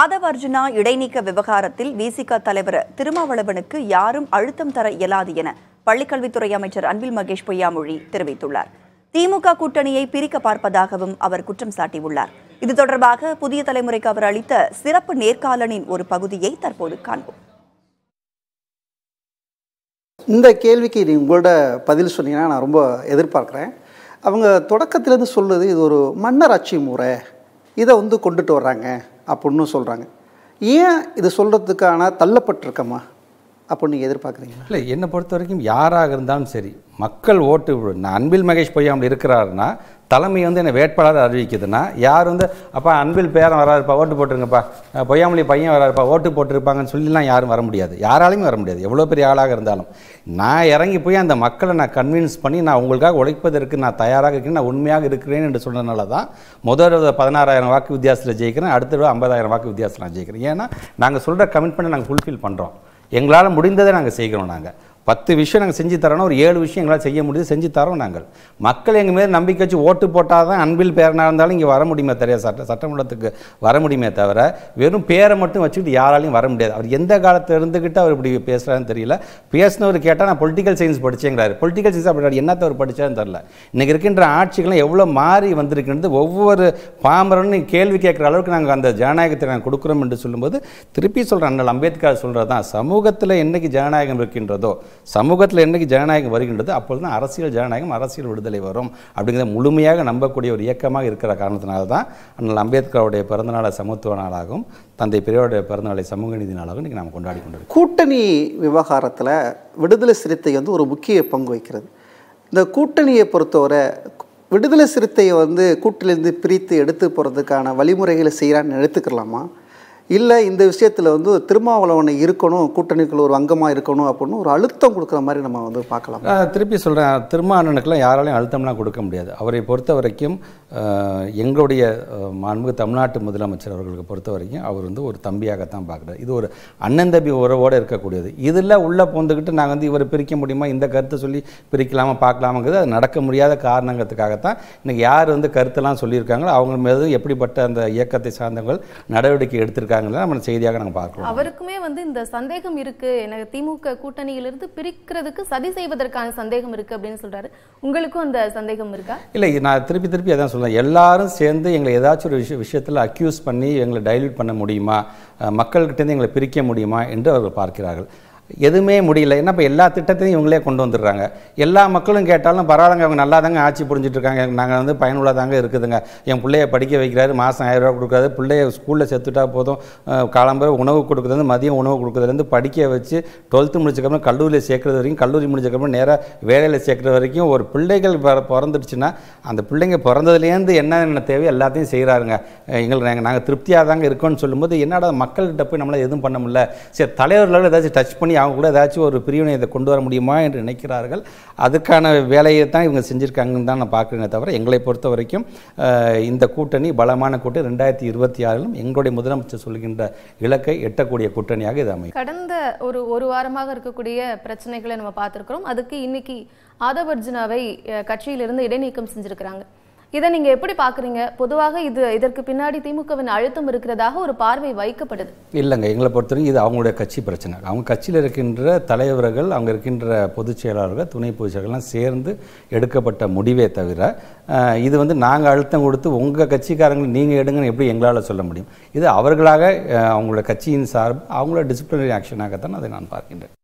ஆதவ இடைநீக்க விவகாரத்தில் விசிக தலைவர் திருமாவளவனுக்கு யாரும் அழுத்தம் தர இயலாது என பள்ளிக்கல்வித்துறை அமைச்சர் அன்பில் மகேஷ் பொய்யாமொழி தெரிவித்துள்ளார் திமுக கூட்டணியை பிரிக்க பார்ப்பதாகவும் அவர் குற்றம் சாட்டியுள்ளார் இது தொடர்பாக புதிய தலைமுறைக்கு அவர் அளித்த சிறப்பு நேர்காணலின் ஒரு பகுதியை தற்போது காண்போம் இந்த கேள்விக்கு இது உங்களோட பதில் சொன்னீங்கன்னா நான் ரொம்ப எதிர்பார்க்குறேன் அவங்க தொடக்கத்திலேருந்து சொல்லுது இது ஒரு மன்னராட்சி முறை இதை வந்து கொண்டுட்டு வர்றாங்க அப்படின்னு சொல்கிறாங்க ஏன் இது சொல்கிறதுக்கான தள்ளப்பட்டிருக்கம்மா அப்படின்னு எதிர்பார்க்குறீங்க இல்லை என்னை பொறுத்த வரைக்கும் யாராக இருந்தாலும் சரி மக்கள் ஓட்டு நான் அன்பில் மகேஷ் பொய்யாமல் இருக்கிறாருன்னா தலைமை வந்து என்னை வேட்பாளர் அறிவிக்குதுன்னா யார் வந்து அப்பா அன்பில் பேரன் வராருப்பா ஓட்டு போட்டுருங்கப்பா பொய்யாமொழி பையன் வராருப்பா ஓட்டு போட்டிருப்பாங்கன்னு சொல்லிலாம் யாரும் வர முடியாது யாராலையும் வர முடியாது எவ்வளோ பெரிய ஆளாக இருந்தாலும் நான் இறங்கி போய் அந்த மக்களை நான் கன்வின்ஸ் பண்ணி நான் உங்களுக்காக உழைப்பதற்கு நான் தயாராக இருக்கிறேன் நான் உண்மையாக இருக்கிறேன் என்று சொன்னதுனால தான் முதல் பதினாறாயிரம் வாக்கு வித்தியாசத்தில் ஜெயிக்கிறேன் அடுத்த ஐம்பதாயிரம் வாக்கு வித்தியாசத்தில் நான் ஜெயிக்கிறேன் ஏன்னா நாங்கள் சொல்கிற கமிட்மெண்ட்டை நாங்கள் ஃபுல்ஃபில் பண்ணுறோம் எங்களால் முடிந்ததை நாங்கள் செய்கிறோம் நாங்கள் பத்து விஷயம் நாங்கள் செஞ்சு தரோன்னா ஒரு ஏழு விஷயம் எங்களால் செய்ய முடியுது செஞ்சு தரோம் நாங்கள் மக்கள் எங்கள் மேலே நம்பிக்கை வச்சு ஓட்டு போட்டால் தான் அன்பில் பேரனாக இருந்தாலும் இங்கே வர முடியுமே தெரியாது சட்ட சட்டமன்றத்துக்கு வர முடியுமே தவிர வெறும் பேரை மட்டும் வச்சுக்கிட்டு யாராலையும் வர முடியாது அவர் எந்த காலத்தில் இருந்துக்கிட்டு அவர் இப்படி பேசுகிறாருன்னு தெரியல பேசினவர் கேட்டால் நான் பொலிட்டிக்கல் சயின்ஸ் படித்தேங்கிறாரு பொலிட்டிக்கல் சயின்ஸ் அப்படி என்னத்தை அவர் படித்தான்னு தெரில இன்றைக்கி இருக்கின்ற ஆட்சிகளும் எவ்வளோ மாறி வந்திருக்குன்றது ஒவ்வொரு பாமரன்னு கேள்வி கேட்குற அளவுக்கு நாங்கள் அந்த ஜனநாயகத்தை நாங்கள் கொடுக்குறோம் என்று சொல்லும்போது திருப்பி சொல்கிறேன் அண்ணல் அம்பேத்கர் சொல்கிறது தான் சமூகத்தில் என்றைக்கு ஜனநாயகம் இருக்கின்றதோ சமூகத்தில் என்றைக்கு ஜனநாயகம் வருகின்றது அப்பொழுது தான் அரசியல் ஜனநாயகம் அரசியல் விடுதலை வரும் அப்படிங்கிறத முழுமையாக நம்பக்கூடிய ஒரு இயக்கமாக இருக்கிற காரணத்தினால தான் அண்ணல் அம்பேத்கருடைய பிறந்தநாளை சமத்துவ நாளாகவும் தந்தை பெரியோருடைய பிறந்தநாளை சமூக நீதி நாளாகவும் இன்றைக்கி நாம் கொண்டாடி கொண்டோம் கூட்டணி விவகாரத்தில் விடுதலை சிறுத்தை வந்து ஒரு முக்கிய பங்கு வைக்கிறது இந்த கூட்டணியை பொறுத்தவரை விடுதலை சிறுத்தையை வந்து கூட்டிலிருந்து பிரித்து எடுத்து போகிறதுக்கான வழிமுறைகளை செய்கிறான்னு எடுத்துக்கலாமா இல்லை இந்த விஷயத்தில் வந்து திருமாவளவனை இருக்கணும் கூட்டணிக்குள் ஒரு அங்கமாக இருக்கணும் அப்படின்னு ஒரு அழுத்தம் கொடுக்குற மாதிரி நம்ம வந்து பார்க்கலாம் திருப்பி சொல்கிறேன் திருமாவளவனுக்கெல்லாம் யாராலையும் அழுத்தம்லாம் கொடுக்க முடியாது அவரை பொறுத்த வரைக்கும் எங்களுடைய மாண்புமிகு தமிழ்நாட்டு முதலமைச்சர் அவர்களுக்கு பொறுத்த வரைக்கும் அவர் வந்து ஒரு தம்பியாகத்தான் பார்க்குறாரு இது ஒரு அண்ணன் தம்பி உறவோடு இருக்கக்கூடியது இதில் உள்ளே போந்துக்கிட்டு நாங்கள் வந்து இவரை பிரிக்க முடியுமா இந்த கருத்தை சொல்லி பிரிக்கலாமா பார்க்கலாமாங்கிறது அது நடக்க முடியாத காரணங்கிறதுக்காகத்தான் இன்றைக்கி யார் வந்து கருத்தெல்லாம் சொல்லியிருக்காங்களோ அவங்க மீது எப்படிப்பட்ட அந்த இயக்கத்தை சார்ந்தவங்கள் நடவடிக்கை எடுத்திருக்காங்க இருக்காங்கிறத நம்ம செய்தியாக நாங்கள் பார்க்கலாம் அவருக்குமே வந்து இந்த சந்தேகம் இருக்கு எனக்கு திமுக கூட்டணியிலிருந்து பிரிக்கிறதுக்கு சதி செய்வதற்கான சந்தேகம் இருக்கு அப்படின்னு சொல்றாரு உங்களுக்கும் அந்த சந்தேகம் இருக்கா இல்லை நான் திருப்பி திருப்பி அதான் சொல்றேன் எல்லாரும் சேர்ந்து எங்களை ஏதாச்சும் ஒரு விஷயத்தில் அக்யூஸ் பண்ணி எங்களை டைல்யூட் பண்ண முடியுமா மக்கள்கிட்டேருந்து எங்களை பிரிக்க முடியுமா என்று அவர்கள் பார்க்கிறார்கள் எதுவுமே முடியல ஏன்னா இப்போ எல்லா திட்டத்தையும் இவங்களே கொண்டு வந்துடுறாங்க எல்லா மக்களும் கேட்டாலும் பரவாயில்லைங்க அவங்க நல்லா தாங்க ஆட்சி புரிஞ்சிட்ருக்காங்க நாங்கள் வந்து பயனுள்ளதாங்க இருக்குதுங்க என் பிள்ளைய படிக்க வைக்கிறாரு மாதம் ஆயிரம் ரூபா கொடுக்குறாரு பிள்ளைய ஸ்கூலில் செத்துட்டா போதும் காலம்பர உணவு கொடுக்குறது மதியம் உணவு கொடுக்குறதுலேருந்து படிக்க வச்சு டுவெல்த்து முடிச்சக்கப்புறம் கல்லூரியில் சேர்க்குறது வரைக்கும் கல்லூரி முடிச்சக்கப்புறம் நேராக வேலையில் சேர்க்குற வரைக்கும் ஒரு பிள்ளைகள் பிறந்துடுச்சுன்னா அந்த பிள்ளைங்க பிறந்ததுலேருந்து என்னென்ன தேவையோ எல்லாத்தையும் செய்கிறாருங்க எங்களுக்கு நாங்கள் நாங்கள் திருப்தியாக தாங்க இருக்கோம்னு சொல்லும்போது என்னடா மக்கள்கிட்ட போய் நம்மளால் எதுவும் பண்ண முடியல சரி தலைவர்களால் ஏதாச்சும் டச் பண்ணி பண்ணி அவங்க கூட ஏதாச்சும் ஒரு பிரிவினை இதை கொண்டு வர முடியுமா என்று நினைக்கிறார்கள் அதுக்கான வேலையை தான் இவங்க செஞ்சுருக்காங்கன்னு தான் நான் பார்க்குறேனே தவிர எங்களை பொறுத்த வரைக்கும் இந்த கூட்டணி பலமான கூட்டணி ரெண்டாயிரத்தி இருபத்தி ஆறிலும் எங்களுடைய முதலமைச்சர் சொல்கின்ற இலக்கை எட்டக்கூடிய கூட்டணியாக இது அமையும் கடந்த ஒரு ஒரு வாரமாக இருக்கக்கூடிய பிரச்சனைகளை நம்ம பார்த்துருக்குறோம் அதுக்கு இன்னைக்கு ஆதவர்ஜுனாவை கட்சியிலிருந்து இடைநீக்கம் செஞ்சுருக்கிறாங்க இதை நீங்க எப்படி பாக்குறீங்க பொதுவாக இது இதற்கு பின்னாடி திமுகவின் அழுத்தம் இருக்கிறதாக ஒரு பார்வை வைக்கப்படுது இல்லைங்க எங்களை பொறுத்தவரைக்கும் இது அவங்களுடைய கட்சி பிரச்சனை அவங்க கட்சியில் இருக்கின்ற தலைவர்கள் அவங்க இருக்கின்ற பொதுச் செயலாளர்கள் துணை பொதுச் சேர்ந்து எடுக்கப்பட்ட முடிவே தவிர இது வந்து நாங்கள் அழுத்தம் கொடுத்து உங்கள் கட்சிக்காரங்களை நீங்கள் எடுங்கன்னு எப்படி எங்களால் சொல்ல முடியும் இது அவர்களாக அவங்களோட கட்சியின் சார்பு அவங்களோட டிசிப்ளினரி ஆக்ஷனாகத்தான் அதை நான் பார்க்கின்றேன்